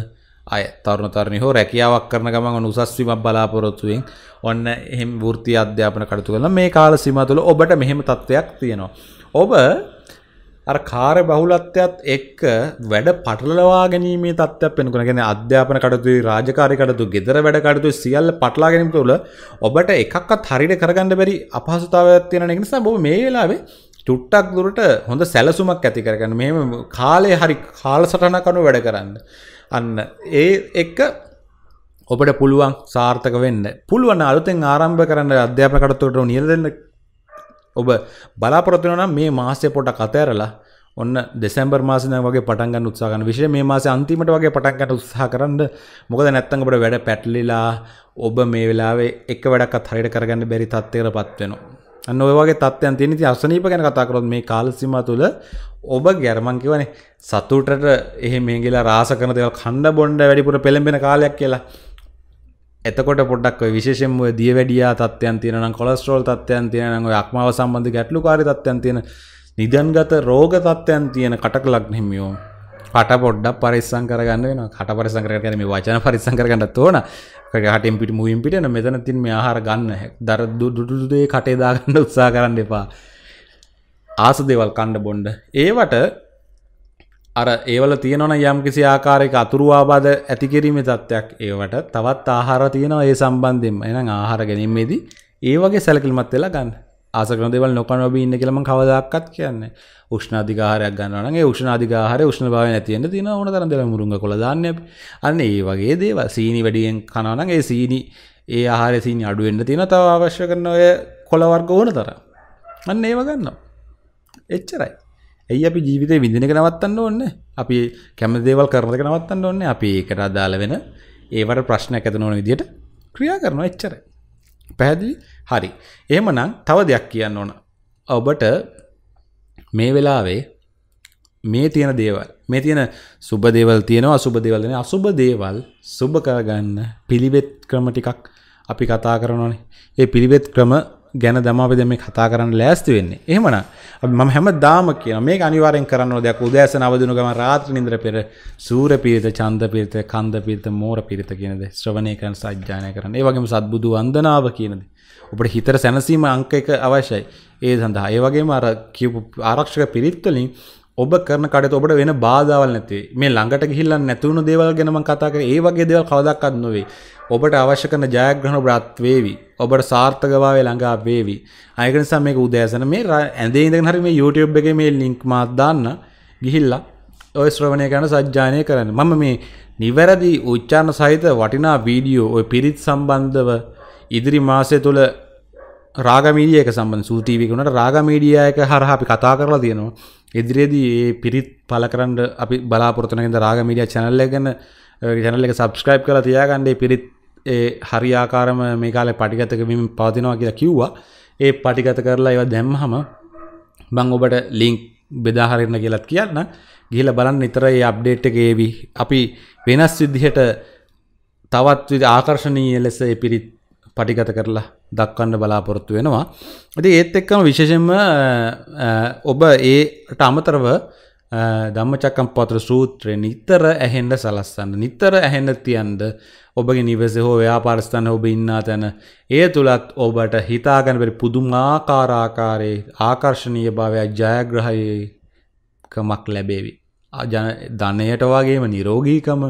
අය තරුණ තරණි හෝ රැකියාවක් කරන ගමන් ඔන්න උසස් වීමක් බලාපොරොත්තුවෙන් ඔන්න එහෙම වෘත්ති අධ්‍යාපන කටයුතු කරලා මේ කාල සීමාව තුළ ඔබට මෙහෙම තත්වයක් තියෙනවා. ඔබ අර කාර බහුලත්වයත් එක්ක වැඩ පටලවා ගැනීමේ තත්ත්වයක් වෙනකොට කියන්නේ අධ්‍යාපන කටයුතුයි රාජකාරී කටයුතු ගෙදර වැඩ කටයුතු සියල්ල පටලවා ගැනීම තුළ ඔබට එකක්වත් හරියට කරගන්න බැරි අපහසුතාවයක් තියෙන නිසා ඔබ මේ වෙලාවේ චුට්ටක් දුරට හොඳ සැලසුමක් ඇති කරගන්න මෙහෙම කාලේ හරි කාලසටහනක් අනුව වැඩ කරන්න අන්න ඒ එක්ක ඔබට පුළුවන් සාර්ථක වෙන්න පුළුවන් අලුතෙන් ආරම්භ කරන්න අධ්‍යාපන කටයුතුට නියැලෙන්න ඔබ බලාපොරොත්තු වෙනවා නම් මේ මාසෙ පොඩක් අතෑරලා ඔන්න දෙසැම්බර් මාසෙන් වගේ පටන් ගන්න උත්සාහ කරන විශේෂයෙන් මේ මාසේ අන්තිමට වගේ පටන් ගන්න උත්සාහ කරන්න මොකද නැත්තම් අපිට වැඩ පැටලිලා ඔබ මේ වෙලාවේ එක වැඩක්වත් හරියට කරගන්න බැරි තත්ත්වයකටපත් වෙනවා අන්න ඔය වගේ තත්ත්වයන් තියෙන ඉතින් අසනීප ගැන කතා කරොත් මේ කාල සීමා තුළ ඔබ ගැරමන් කියවනේ සතුටට එහෙ මේ ගිලා රාස කරන දේවල් කන්න බොන්න වැඩිපුර පෙළඹෙන කාලයක් කියලා එතකොට පොඩක් විශේෂෙන් දිය වැඩියා තත්යන් තියෙන කොස්ට්‍රෝල් තත්යන් තියෙන අක්මාව සම්බන්ධ ගැටලු කාරි තත්යන් තියෙන නිදන්ගත රෝග තත්යන් තියෙන කටක ලක්නෙමියෝ කට පොඩ්ඩක් පරිස්සං කරගන්න වෙන කට පරිසංකර කරන මේ වචන පරිසං කරගන්න තෝන හටෙන් පිට මුයින් පිටන මෙතන තින් මේ ආහාර ගන්න දර දුටුදේ කටේදාගන්න උත්සා කරන්න එපා ආස දෙවල් කණ්ඩ බොන්්ඩ ඒවට අර ඒවල තියෙනවන යම් කිසි ආකාරයක අතුරුවාබාද ඇතිකිරීම තත්ත්වයක් ඒවට තවත් ආහාර තියෙනවා ඒ සම්බන්ධෙන් එන ආහාර ගැනීමේදී ඒ වගේ සැලකිල්මත් වෙලා ගන්න ආසකන දෙවල් නොකනොබී ඉන්න කියලම කවදක්කත් කියන්නේ උෂ්ණධිකාරයක් ගන්නවනගේ උෂ්ණධිකාර උෂ්ණ භාව ඇතියෙන තින ඕන තර දෙල මුරුග කොළ දාන්න අන්න ඒ වගේ දේව සීනි වැඩියෙන් කනවනගේ සීනි ඒ ආහාර සිනි අඩුවෙන්න්න තියෙන තව අවශ්‍ය කරන ඔය කොළවර්ග ඕන තර අන්න ඒව ගන්නවා එච්චරයි ඇයි අපි ජීවිතය විඳිනක නවත්තන්න ඕන්න අපි කැම දේවල් කරනක නවත්තන්න ඕන්න අපි ඒකට අදාළ වෙන ඒවට ප්‍රශ්නයක් ඇති නොන විදියට ක්‍රියා කරන එච්චර පැහැදිලි හරි ඒමනම් තව දෙයක් කියන්න ඕන ඔබට මේ වෙලාවේ මේ තියෙන දේවල් මේ තියෙන සුබ දේවල් තියෙනවා අසුබ දේවල් දෙන අසුබ දේවල් සුබ කරගන්න පිළිවෙත් ක්‍රම ටිකක් අපි කතා කරනවානේ ඒ පිළිවෙත් ක්‍රම ගැන දම අපි දෙම කතා කරන්න ලෑස්ති වෙන්නේ එහෙමන මම හැම දාම කියන මේ අනිවාරෙන් කරන්න දෙයක් උදෑස නවදනු ගම රාත්‍ර නින්ද්‍ර පෙර සූර පිරිත චන්ද පිරිත කන්ද පිරිත මෝර පිරිත කියනද ශ්‍රවණය කරන සජ්ජානය කරන ඒ වගේම සත්බුදු වන්දනාව කියනද ඔබට හිතර සැනසීම අංක එක අවශ්‍යයි ඒ සඳහා ඒ වගේම අර කියපු ආරක්ෂක පිරිත්වලින් ඔබ කරන කඩත ඔබට වෙන බාධාවල් නැති මේ ළඟට ගිහිල්ලා නැතුණු දේවල් ගැන මම කතා කරේ ඒ වගේ දේවල් කවදාවත් නොවේ ඔබට අවශ්‍ය කරන ජයග්‍රහණ බ්‍රත් වේවි. ඔබට සාර්ථකභාවය ළඟා වේවි. ඒක නිසා මේක උදෑසන මේ ඇඳේ ඉඳගෙන හරි මේ YouTube එකේ මේ link මාත් දාන්න ගිහිල්ලා ඔය ශ්‍රවණය කරන සජ්ජානය කරන්න. මම මේ නිවැරදි උච්චාරණ සහිත වටිනා වීඩියෝ ඔය පිරිත් සම්බන්ධව ඉදිරි මාසය තුළ රාගමීඩියක සම්බන්ධ සූතිීවි වුණට රාගමීඩියයක හරහා අපි කතා කරලා තියෙනවා. ඉදිරියේදී ඒ පිරිත් පල කරන්න අපි බලාපොරොත්තුනගෙන්ද රාගමීඩිය channel එක ගැන channel එක subscribe කරලා තියාගන්න ඒ පිරිත් ඒ හරියාකාරම මේ කාලෙ පටිගතකමින් පවතිනවා කියලා කිව්වා ඒ පටිගත කරලා ඒව දැම්මහම බං ඔබට ලිංක් බෙදාහරන්න කියලත් කියන්න ගිහිල බලන්න නිතරයි අප්ඩේට් එක ඒවි අපි වෙනස් විදිහට තවත් ආකර්ශණීය ලෙස පිරිත් පටිගත කරලා දක්වන්න බලාපොරොත්තු වෙනවා ඇති ඒත් එක්කම විශේෂෙන්ම ඔබ ඒට අමතරව ධම්මචක්කම් පතර සූත්‍රය නිතර ඇහෙන්ඩ සලස්සන්න නිතර ඇහෙන්ඩ තියන්ද ඔබගේ නිවස හෝ ව්‍යාපාරස්ථාන ඔබ ඉන්නා තැන ඒ තුළත් ඔබට හිතාගැන පෙරි පුදුමාකාරාකාරයේ ආකර්ශණීය භාවයක් ජයග්‍රහයකමක් ලැබේවි. ජන ධනයට වගේම නිරෝගීකම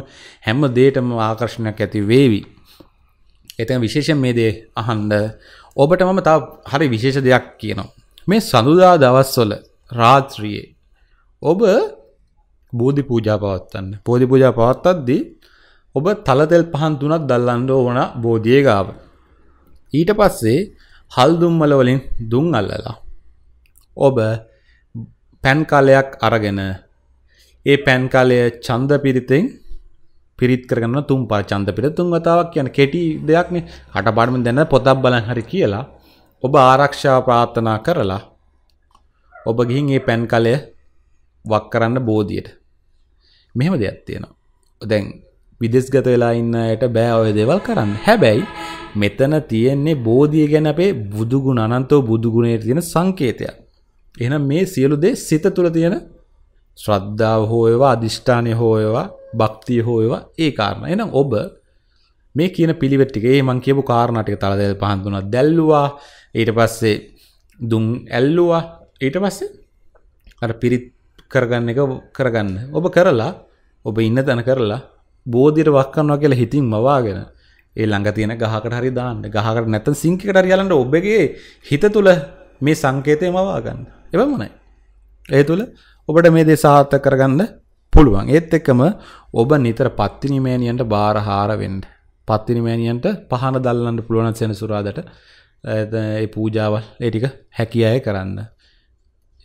හැම දේටම ආකර්ශණයක් ඇති වේවි. එතැන් විශේෂෙන් මේ දේ අහන්ඩ ඔබට මම තා හරි විශේෂ දෙයක් කියනවා. මේ සඳුදා දවස්වල රාත්‍රියයේ ඔබ බෝධි පූජා පවත්වන්න පෝධි පූජා පවත්තද්දී ඔබ තලතෙල් පහන් තුනක් දල්ලන්න ඕන බෝධිය ගාව. ඊට පස්සේ හල් දුම්මල වලින් දුම් අල්ලලා. ඔබ පැන්කාලයක් අරගෙන ඒ පැන්කාලය චන්ද පිරිතෙන් පිරිත් කරගන්න තුම් පර චන්ද පිට තුන් වතාවක් කියන කෙටි දෙයක්නේ කටපාඩම දැන පොතක් බලන් හරි කියලා ඔබ ආරක්ෂාව ප්‍රාර්ථනා කරලා ඔබ ගිහින් ඒ පැන්කාලය වක් කරන්න බෝධියට මෙහෙම දෙයක් තියෙනවා දැන් විදෙස්ගත වෙලා ඉන්න අයට බෑ ඔය දේවල් කරන්න හැබැයි මෙතන තියෙන්නේ බෝධිය ගැන අපේ බුදුගුණ අනන්තෝ බුදුගුණයට තියෙන සංකේතයක් එහෙනම් මේ සියලු දේ සිත තුළ තියෙන ශ්‍රද්ධාව හෝ ඒවා අදිෂ්ඨානය හෝ ඒවා භක්තිය හෝ ඒවා ඒ කාරණා එහෙනම් ඔබ මේ කියන පිළිවෙත් ටික ඒ මං කියපු කාරණා ටික තලදෙල් පහන් දුනා දැල්ලුවා ඊට පස්සේ දුම් ඇල්ලුවා ඊට පස්සේ අර පිරිත් කරගන්න එක කරගන්න ඔබ කරලා ඔබ ඉන්න තැන කරලා බෝධිර වක්කන්නවා කියලා හිතින් මවාගෙන ඒ ළඟ තියෙන ගහකට හරි දාන්න ගහකට නැත්තම් සිංකකට හරි යලන්න ඔබගේ හිත තුල මේ සංකේතය මවා ගන්න. එවමනයි. ඒ තුල ඔබට මේ දේ සාර්ථක කරගන්න පුළුවන්. ඒත් එක්කම ඔබ නිතර පත්තිනි මෑණියන්ට බාර හාර වෙන්න. පත්තිනි මෑණියන්ට පහන දල්ලන්න පුළුවන් සෙනසුරාදට ඒ පූජාවල් ඒ ටික හැකියාය කරන්න.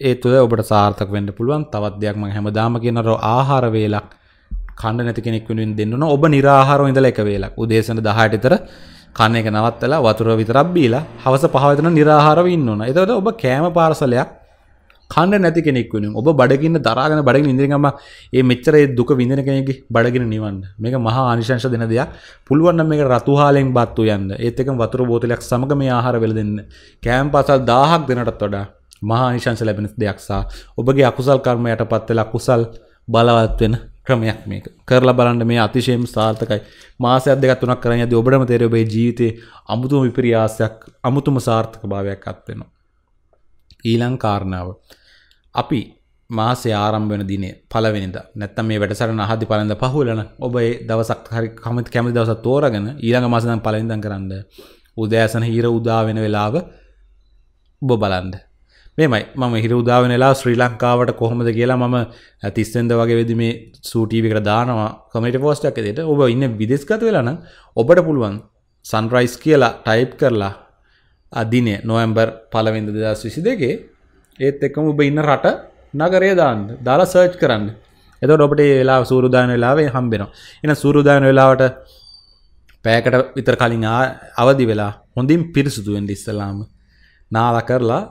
ඒ තුළ ඔබට සාර්ථක වෙන්න පුළුවන් තවත් දෙයක් මම හැමදාම කියන රෝ ආහාර වේලක් කන්න නැති කෙනෙක් වෙනුවෙන් දෙන්න ඕන ඔබ निराහාරව ඉඳලා එක වේලක් උදේසන 10ට විතර කන්න එක නවත්තලා වතුර විතරක් බීලා හවස පහ වෙතන निराහාරව ඉන්න ඕන. එතකොට ඔබ කෑම පාර්සලයක් කන්න නැති කෙනෙක් වෙනුවෙන් ඔබ බඩගින්න දරාගෙන බඩගින්න ඉඳිනකම ඒ මෙච්චර ඒ දුක විඳින කෙනෙක්ගේ බඩගින්න නිවන්න. මේක මහා ආනිශංශ දෙන දෙයක්. පුළුවන් නම් මේක රතු හාලෙන් බත්තු යන්න. ඒත් එකම වතුර බෝතලයක් සමග මේ ආහාර වෙල දෙන්න. කෑම පාසල් 1000ක් දෙනටත් වඩා මහානිශංශ ලැබෙන දෙයක් සහ ඔබගේ අකුසල් කර්මයට පත්වෙලා කුසල් බලවත් වෙන ක්‍රමයක් මේක කරලා බලන්න මේ අතිශයම සාර්ථකයි මාසයක් දෙක තුනක් කරන් යද්දී ඔබටම තේරෙයි ඔබේ ජීවිතේ අමුතුම විපර්යාසයක් අමුතුම සාර්ථක භාවයක් අත් වෙනවා ඊළඟ කාරණාව අපි මාසේ ආරම්භ වෙන දිනේ පළවෙනිදා නැත්තම් මේ වැඩසටහන අහද්දි පළවෙනිදා පහුවෙලන ඔබ ඒ දවසක් හරි කැමති කැමති දවසක් තෝරාගෙන ඊළඟ මාසේ නම් පළවෙනිදාම් කරන්න උදෑසන හිර උදා වෙන වෙලාව ඔබ බලන්න මේමයි මම හිරවදාවනලා ශ්‍රී ලංකාවට කොහොමද කියලා මම තිස්සෙන්ද වගේ වෙදි මේ සූටීවිකට දානවා කමට පෝස්ටක් දෙට ඔබ ඉන්න විදෙස්ගත වෙලන ඔබට පුළුවන් සන්රයිස් කියලා ටයිප් කරලා අදිනේ නොවම්බර් පලවෙද දෙදස් විසි දෙකේ ඒත් එක්කම ඔබ ඉන්න රට නගරේ දාන්න දාලා සර්ච් කරන්න එතට ඔබට වෙලා සූරුදාන වෙලාවේ හම්බෙනවා එන සූරුදාන වෙලාවට පෑකට විතර කලින් අවදි වෙලා හොඳින් පිරිසුතුුවෙන් ඉස්සලාම නාල කරලා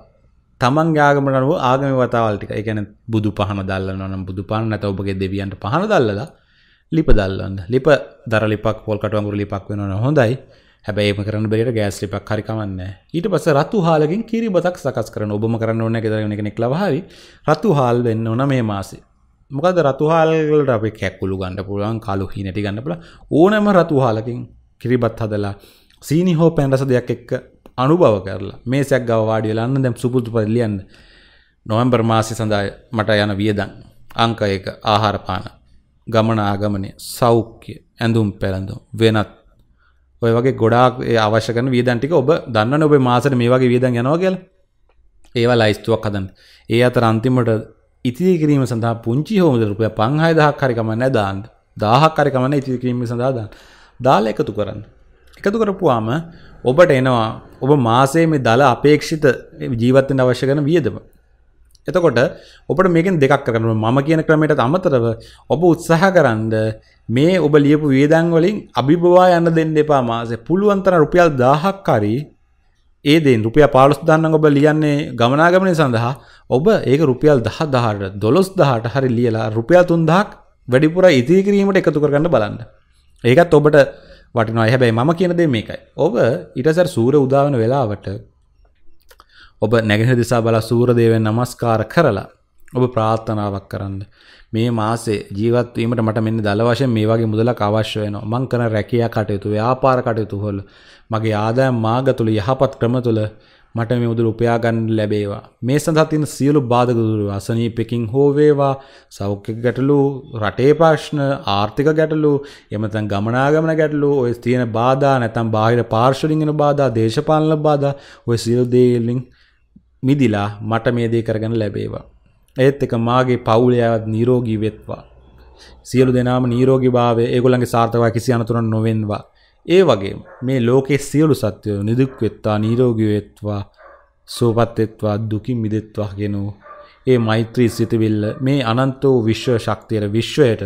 තමන් ගාගමට අනුව ආගම වතාවල්ටික එකන බුදු පහන දල්ලනම් බුදු පහන නැත ඔබගේ දෙවියන්ට පහන දල්ලලා ලිප දල්ලන්න ලිප දර ලිපක් පොල්කට අගුරු ලිපක් වෙනවන හොඳයි හැබැයිම කරන බෙට ගෑස් ලිපක් හරිකමන්න ඊට පස රතු හාලකින් කිරි බතක් සකස් කරන ඔබම කරන්න ඕන ෙදරන කෙනෙක් ලවාහරි රතු හාල් වෙන්න ඕන මේ මාසේ මොකද රතුහාල්ලට අපේ කැක්කුළු ගණඩ පුළුවන් කලු හිනැටි ගන්නපුල ඕනෑම රතුහාලකින් කිරිබත් හදලා සීනි හෝ පැන්ඩස දෙයක් එක්ක අනුභව කරලා මේ සැක් ගව වාඩි වෙලා අන්න දැන් සුපුරුදු පරිදි ලියන්න නොවැම්බර් මාසය සඳහා මට යන වියදම් අංක 1 ආහාර පාන ගමන ආගමනය සෞඛ්‍ය ඇඳුම් පැළඳුම් වෙනත් ඔය වගේ ගොඩාක් ඒ අවශ්‍ය කරන වියදම් ටික ඔබ දන්නවනේ ඔබේ මාසෙට මේ වගේ වියදම් යනවා කියලා ඒවා ලයිස්තුවක් හදන්න. ඒ අතර අන්තිමට ඉතිරි කිරීම සඳහා පුංචි හොමුදල් රුපියල් 5000ක් හරි කමක් නැහැ දාන්න. 1000ක් හරි කමක් නැහැ ඉතිරි කිරීම සඳහා දාන්න. දාලා එකතු කරන්න. එකතු කරපුවාම ඔබට එනවා ඔබ මාසේ මේ දල අපේක්ෂිත ජීවත්වෙන් අවශ්‍ය කරන වියදම. එතකොට ඔබට මේකෙන් දෙකක් කරන්න මම කියන ක්‍රමයට අමතරව ඔබ උත්සාහ කරන්න මේ ඔබ ලියපු වේදන් වලින් අභිබවා යන්න දෙන්න එපා මාසේ පුළුවන් තරම් රුපියල් 1000ක් හරි ඒ දෙන් රුපිය පාලොස් දන්න ඔබ ලියන්නේ ගමනාගමනය සඳහා ඔබ ඒක රුපියල් දහ දහට දොළොස් දහට හරි ලියලා රුපියල් තුන්දහක් වැඩිපුර ඉතිරි කිරීමට එකතු කරගන්න බලන්න. ඒකත් ඔබට වටනවා හැබැයි මම කියනදේ මේකයි ඔබ ඉටසර සූර උදාවන වෙලාවට ඔබ නැගෙන දිසා බල සූරදේවෙන් නමස්කාර කරලා ඔබ ප්‍රාර්ථනාවක් කරන්න මේ මාසේ ජීවත්වීමට මට මෙන්න දල වශයෙන් මේ වගේ මුදලක් අවශ්‍ය වෙනවා මං කරන රැකියා කටයුතු ව්‍යාපාර කටයුතු වල මගේ ආදායම් මාර්ග තුල යහපත් ක්‍රම තුල මට මේ මුදල් උපයාගන්න ලැබේවා. මේ සඳහා තියෙන සියලු බාධක දුරවා අසනීපකින් හෝ වේවා, සෞඛ්‍ය ගැටලු, රටේ ප්‍රශ්න, ආර්ථික ගැටලු, එහෙම නැත්නම් ගමනාගමන ගැටලු, ඔය තියෙන බාධා නැත්නම් බාහිර පාර්ශවලින් එන බාධා, දේශපාලන බාධා, ඔය සියලු දේවලින් මිදිලා මට මේ දේ කරගන්න ලැබේවා. ඒත් එක මාගේ පවුලයාවත් නිරෝගී වෙත්වා. සියලු දෙනාම නිරෝගී භාවය ඒගොල්ලන්ගේ සාර්ථකව කිසි අනතුරක් නොවෙන්වා. ඒ වගේ මේ ලෝකෙ සියලු සත්වයෝ නිදුක් වෙත්වා නිරෝගී වෙත්වා සුවපත් වෙත්වා දුකින් මිදෙත්වා කියනෝ ඒ මෛත්‍රී සිතවිල්ල මේ අනන්ත වූ විශ්ව ශක්තියට විශ්වයට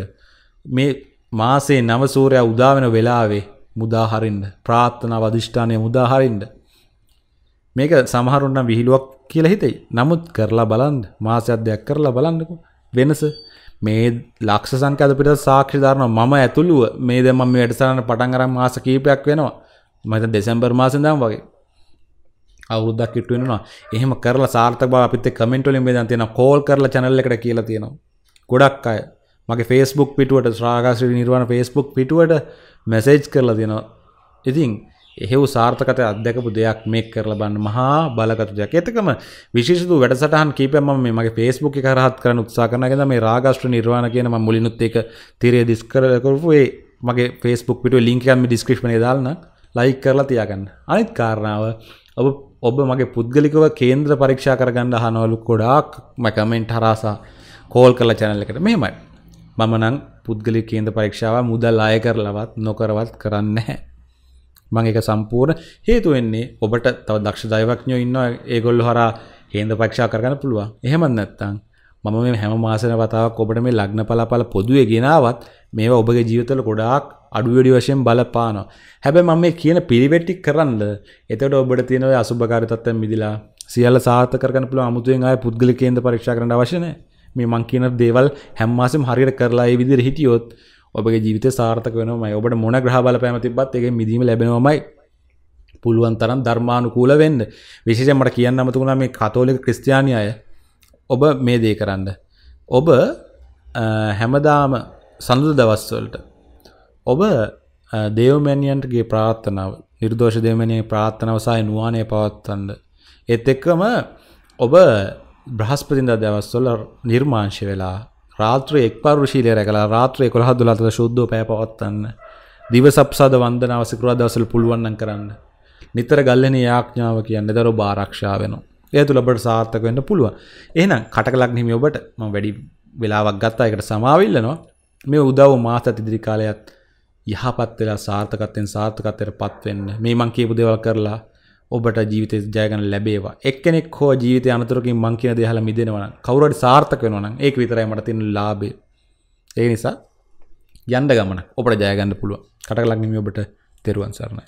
මේ මාසේ නව සූර්යයා උදා වෙන වෙලාවේ මුදා හරින්න ප්‍රාර්ථනාව අධිෂ්ඨානය මුදා හරින්න මේක සමහරුන්නම් විහිළුවක් කියලා හිතෙයි. නමුත් කරලා බලන්න මාසයක් දෙයක් කරලා බලන්නකෝ වෙනස මේ ලක්ෂ සංකඇතපිට සාක්ෂි ධරන මම ඇතුළුව මේ දෙම මේ වැඩසරන්න පටන් කරම් මාස කීපයක් වෙනවා මත දෙසැම්බර් මාසදම් වගේ අවුද්දක් කිට්ටුවෙනවා එහෙම කරලා සාර්ථක බාපිත කමෙන්ටලින් ේදන් තියෙන කෝල් කරල චනල්ල එකට කියලා තියෙනවා ගොඩක් අය මගේ ෆේස්බුක් පිටුවට ශ්‍රාගශ්‍රී නිර්වාණ ෆේස්බුක් පිටුවට මැසේජ් කරලා තියෙනවා ඉතින් එහෙව් සාර්ථකත අධ්‍යකපු දෙයක් මේක් කරලා බන්න මහා බලගතු දෙයක්. එතකම විශේෂිත වැඩසටහන් කීපයක් මම මේ මගේ Facebook එක හරහත් කරන්න උත්සාහ කරනගෙන මේ රාගාෂ්ට නිර්වාණ කියන මම මුලිනුත් ඒක තිරේ ඩිස්කර කරපු ඒ මගේ Facebook පිටුවේ link එකක් මේ description එකේ දාලා නම් like කරලා තියාගන්න. අනිත් කාරණාව ඔබ ඔබ මගේ පුද්ගලිකව කේන්ද්‍ර පරීක්ෂා කරගන්න අහනවලු ගොඩාක් මම කමෙන්ට් හරහා කෝල් කරලා channel එකට. මෙහෙමයි. මම නම් පුද්ගලික කේන්ද්‍ර පරීක්ෂාව මුදල් අය කරලවත් නොකරවත් කරන්නේ නැහැ. මං එක සම්පූර්ණ හේතු වෙන්නේ ඔබට තව දක්ෂ දෛවඥයෝ ඉන්නවා ඒගොල්ලෝ හරහා හේන්ද පරීක්ෂා කරගන්න පුළුවන්. එහෙමත් නැත්නම් මම මේ හැම මාසෙම වතාවක් ඔබට මේ ලග්න පලාපල පොදුවේ ගෙනාවත් මේවා ඔබගේ ජීවිතවල ගොඩාක් අඩු වැඩි වශයෙන් බලපානවා. හැබැයි මම මේ කියන පිළිවෙටි කරන්න එතකොට ඔබට තියෙන ඔය අසුභකාරී තත්ත්වෙන් මිදලා සියල්ල සාර්ථක කරගන්න පුළුවන් අමුතුවෙන් ආය පුද්ගලිකේන්ද පරීක්ෂා කරන්න අවශ්‍ය නැහැ. මේ මං කියන දේවල් හැම මාසෙම හරියට කරලා ඒ විදිහට හිටියොත් ඔබගේ ජීවිත සාර්ථක වෙනමයි ඔබට මොන ග්‍රහබල පෑම තිබත් එක මිදීම ලැබෙනවමයි පුළුවන් තරම් ධර්මානුකූල වෙන්න විශේෂමට කියන්න අමතුුණා මේ කතෝලික ක්‍රස්තියානි අය ඔබ මේ දේ කරන්න. ඔබ හැමදාම සඳුදු දවස්වලට ඔබ දේවමැනියන්ටගේ ප්‍රාත්ථනාව නිර්දෝෂ දෙමනය ප්‍රාත්ථනව සහ නවානය පවත්වන්න. එත් එක්කම ඔබ බ්‍රහස්පතින්ද දවස්වල නිර්මාංශ වෙලා රාත්‍ර එක් පරුශීලය කලා රාත්‍රය කොළහ දුලාතද ශුද්ධ පැ පවත්වන්න දිව සප්සාද වන්දනාව සිකරා දවසල් පුළුවන්න්න කරන්න නිතර ගල්ලන යාඥාව කියන්න දරු භාරක්ෂා වෙන ඒ තුළ ඔබට සාර්ථක වෙන්න පුළුව එහනම් කටකලක් හිමි ඔබට ම වැඩි වෙලාවක් ගත්තා එකට සමාවිල්ලනවා මේ උදව් මාත ඉදිරි කාලයත් යහපත් වෙලා සාර්ථකත්වයෙන් සාර්ථකත්වයට පත්වෙන්න මේ මං කියපු දේවල් කරලා ඔබට ජීවිත ජයගන ලැබේවා එක්කෙනෙක් හෝ ජීවිත අනතුරකින් මංකින දෙහල මිදෙනවන කවරට සාර්ථක වෙනවන ඒක විතරයි මට තින ලාබේ ඒ නිසා යන්ඩ ගමන ඔබට ජයගන්න පුළුව කටලක්නම ඔබට තෙරුවන් සරණයි